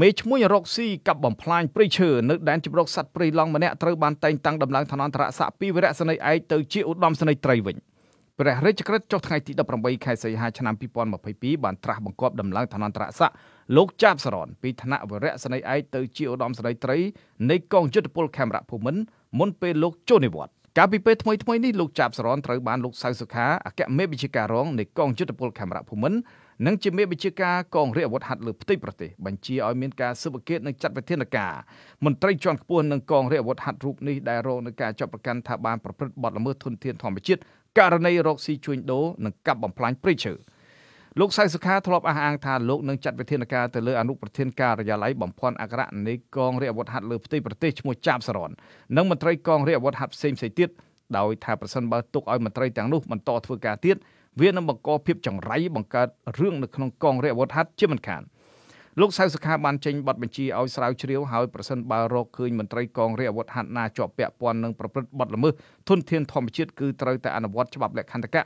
មេឈ្មោះរកស៊ីកັບបំផ្លាញព្រៃឈើនៅដែនជម្រកសត្វព្រៃឡង់ម្នាក់ត្រូវបានតែងតាំងដំឡើងឋានន្តរស័ក្តិពីវរៈសេនីយ៍ឯកទៅជាឧត្តមសេនីយ៍ត្រីវិញព្រះរាជក្រឹត្យចុះថ្ងៃទី18ខែសីហាឆ្នាំ2022បានត្រាស់បង្គាប់ដំឡើងឋានន្តរស័ក្តិលោកចាបសរនពីឋានៈវរៈសេនីយ៍ឯកទៅជាឧត្តមសេនីយ៍ត្រីនៃកងយុទ្ធពលខេមរៈភូមិន្ទមុនពេលលោកចូលនិវត្តន៍កាលពីពេលថ្មីថ្មីនេះលោកចាបសរនត្រូវបានលោកសៅសុខាអគ្គមេវិជ្ជាការរងនៃកងយុទ្ធពលខេមរៈភូមិន្ទនិងជាមេបញ្ជាការកងរាជអាវុធហត្ថលើផ្ទៃប្រទេសបញ្ជាឲ្យមានការស៊ើបអង្កេតនិងចាត់វិធានការមន្ត្រីជាន់ខ្ពស់នឹងកងរាជអាវុធហត្ថរូបនេះដែលរងនឹងការចាប់ប្រកាន់ថាបានប្រព្រឹត្តបទល្មើសធនធានធម្មជាតិករណីរកស៊ីជួញដូរនិងកាប់បំផ្លាញព្រៃឈើលោកសៅសុខាធ្លាប់អះអាងថាលោកនឹងចាត់វិធានការទៅលើអនុប្រធានការិយាល័យបំភាន់អក្សរនៃកងរាជអាវុធហត្ថលើផ្ទៃប្រទេសឈ្មោះចាបសរននិងមន្ត្រីកងរាជអាវុធហត្ថផ្សេងៗទៀតដោយថាប្រសិនបើទុកឲ្យមន្ត្រីទាំងនោះបន្តធ្វើការទៀតវានឹងបង្កភាពចង្រៃបង្កើតរឿងនៅក្នុងកងរាជអាវុធហត្ថជាមិនខានលោកសៅសុខាបានចេញបទបញ្ជាឲ្យស្រាវជ្រាវហើយប្រសិនបើរកឃើញមន្ត្រីកងរាជអាវុធហត្ថណាជាប់ពាក់ព័ន្ធនឹងប្រព្រឹត្តបទល្មើសធនធានធម្មជាតិគឺត្រូវតែអនុវត្តច្បាប់លក្ខន្តិកៈ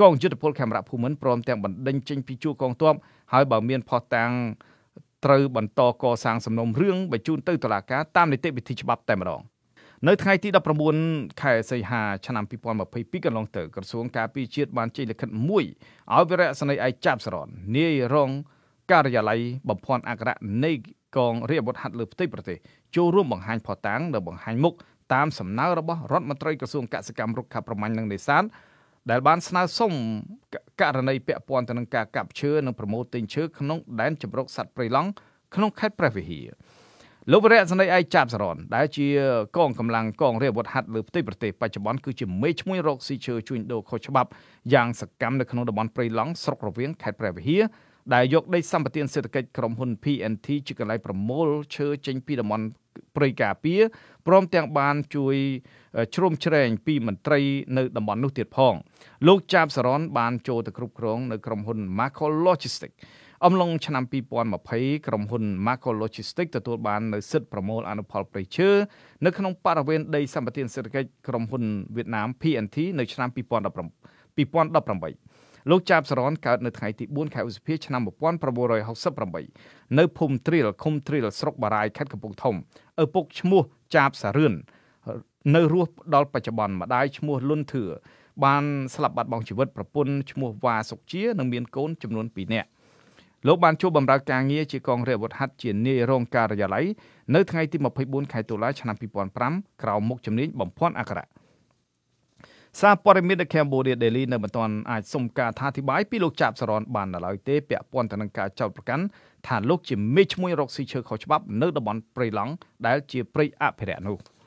កងយុទ្ធពលខេមរៈភូមិន្ទព្រមទាំងបណ្ដេញចេញពីជួរកងទ័ពហើយបើមានផុសតាំងត្រូវបន្តកសាងសំណុំរឿងបញ្ជូនទៅតុលាការតាមនីតិវិធីច្បាប់តែម្ដងនៅថ្ងៃទី19ខែសីហាឆ្នាំ2022កន្លងទៅក្រសួងការពារជាតិបានចេញលិខិតមួយឲ្យវិរៈសនីឯកចាប់សរននាយរង ការិយាល័យបំភាន់អក្សរនៃកងរាជអាវុធហត្ថលើផ្ទៃប្រទេសចូលរួមបង្ហាញផតាំងនៅបង្ហាញមុខតាមសំណើរបស់រដ្ឋមន្ត្រីក្រសួងកសិកម្មរុក្ខាប្រមាញ់និងនេសាទដែលបានស្នើសុំករណីពាក់ព័ន្ធទៅនឹងការកាប់ឈើនិងប្រមូលទិញឈើក្នុង ដែនជម្រកសត្វព្រៃឡង់ក្នុងខេត្តព្រះវិហារលោកវរៈសនីឯកចាប់សរនដែលជាកងកម្លាំងកងរាជអាវុធហត្ថលើផ្ទៃប្រទេស បច្ចុប្បន្នគឺជាមេឈ្មោះរកស៊ីឈើជួញដូរខុសច្បាប់យ៉ាងសកម្មនៅក្នុងតំបន់ព្រៃឡង់ស្រុករវៀងខេត្តព្រះវិហារដែលយកដី សម្បត្តិសេដ្ឋកិច្ចក្រុមហ៊ុន PNT ជាកន្លែងប្រមូលឈើចេញពីតំបន់ព្រៃការពារព្រមទាំងបានជួយជ្រោមជ្រែងពីមន្ត្រីនៅតំបន់នោះទៀតផង លោកចាបសរន បាន ចូលទៅគ្រប់គ្រងនៅក្រុមហ៊ុន Macol Logistics អំឡុងឆ្នាំ2020ក្រុមហ៊ុន Marco Logistics ទទួលបាននូវសិទ្ធិប្រមូលអនុផលព្រៃឈើនៅក្នុងបរិវេណដីសម្បត្តិសេដ្ឋកិច្ចក្រុមហ៊ុនវៀតណាម PNT នៅឆ្នាំ2018លោកចាបសរនកើតនៅថ្ងៃទី4ខែឧសភាឆ្នាំ1968នៅភូមិត្រៀលឃុំត្រៀលស្រុកបារាយខេត្តកំពង់ធំឪពុកឈ្មោះចាបសារឿននៅរស់ដល់បច្ចុប្បន្នម្ដាយឈ្មោះលុនធឿបានស្លាប់បាត់បង់ជីវិតប្រពន្ធឈ្មោះវ៉ាសុកជានិងមានកូនចំនួន2នាក់លោកបានជួបបម្រើការងារជាកងរាជអាវុធហត្ថជានាយរងការិយាល័យនៅថ្ងៃទី24ខែតុលាឆ្នាំ2005ក្រោមមុខជំនាញបំភាន់អក្សរសារព័ត៌មាន The Cambodia Daily នៅមិនទាន់អាចសុំការអធិប្បាយពីលោកចាបសរនបាននៅឡើយទេពាក់ព័ន្ធទៅនឹងការចោទប្រកាន់ថាលោកជាមេឈ្មោះរកស៊ីឈើខុសច្បាប់នៅតំបន់ព្រៃឡង់ដែលជាព្រៃអភិរក្សនោះ។